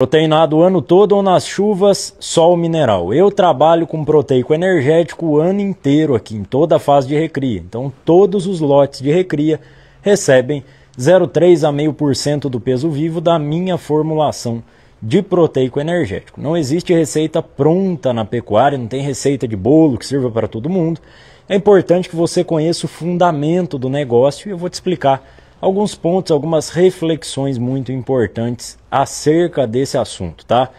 Proteinado o ano todo ou nas chuvas, sol mineral. Eu trabalho com proteico energético o ano inteiro aqui, em toda a fase de recria. Então, todos os lotes de recria recebem 0,3 a 0,5% do peso vivo da minha formulação de proteico energético. Não existe receita pronta na pecuária, não tem receita de bolo que sirva para todo mundo. É importante que você conheça o fundamento do negócio e eu vou te explicar alguns pontos, algumas reflexões muito importantes acerca desse assunto, tá?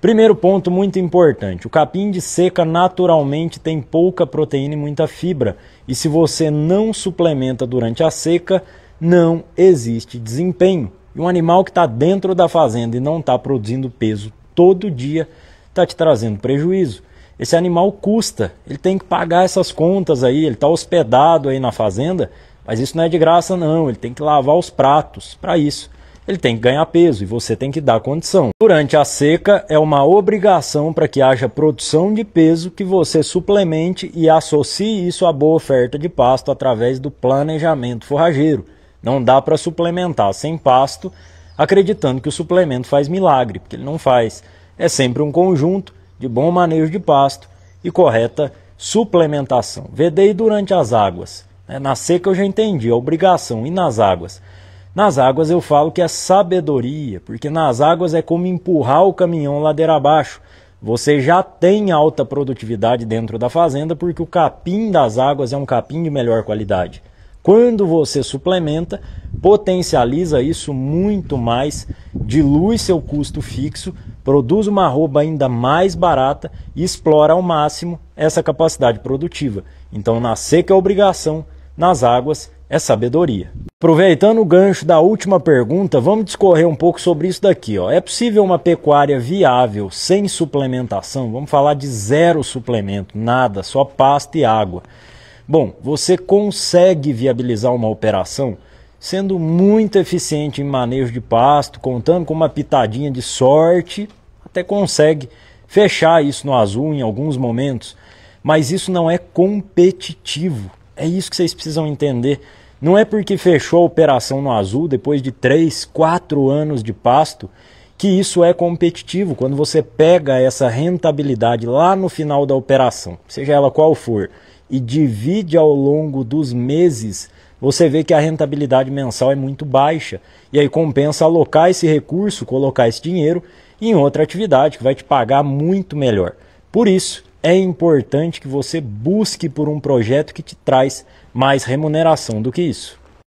Primeiro ponto muito importante: o capim de seca naturalmente tem pouca proteína e muita fibra, e se você não suplementa durante a seca, não existe desempenho. E um animal que está dentro da fazenda e não está produzindo peso todo dia está te trazendo prejuízo. Esse animal custa, ele tem que pagar essas contas aí, ele está hospedado aí na fazenda, mas isso não é de graça, não. Ele tem que lavar os pratos para isso. Ele tem que ganhar peso e você tem que dar condição. Durante a seca, é uma obrigação para que haja produção de peso que você suplemente e associe isso à boa oferta de pasto através do planejamento forrageiro. Não dá para suplementar sem pasto, acreditando que o suplemento faz milagre, porque ele não faz. É sempre um conjunto de bom manejo de pasto e correta suplementação. VDI durante as águas. Né? Na seca eu já entendi, a obrigação. E nas águas? Nas águas eu falo que é sabedoria, porque nas águas é como empurrar o caminhão ladeira abaixo. Você já tem alta produtividade dentro da fazenda porque o capim das águas é um capim de melhor qualidade. Quando você suplementa, potencializa isso muito mais, dilui seu custo fixo, produz uma arroba ainda mais barata e explora ao máximo essa capacidade produtiva. Então, na seca é obrigação, nas águas é sabedoria. Aproveitando o gancho da última pergunta, vamos discorrer um pouco sobre isso daqui. Ó. É possível uma pecuária viável sem suplementação? Vamos falar de zero suplemento, nada, só pasta e água. Bom, você consegue viabilizar uma operação sendo muito eficiente em manejo de pasto, contando com uma pitadinha de sorte, até consegue fechar isso no azul em alguns momentos, mas isso não é competitivo. É isso que vocês precisam entender. Não é porque fechou a operação no azul depois de 3, 4 anos de pasto que isso é competitivo. Quando você pega essa rentabilidade lá no final da operação, seja ela qual for, e divide ao longo dos meses, você vê que a rentabilidade mensal é muito baixa. E aí compensa alocar esse recurso, colocar esse dinheiro em outra atividade que vai te pagar muito melhor. Por isso, é importante que você busque por um projeto que te traz mais remuneração do que isso.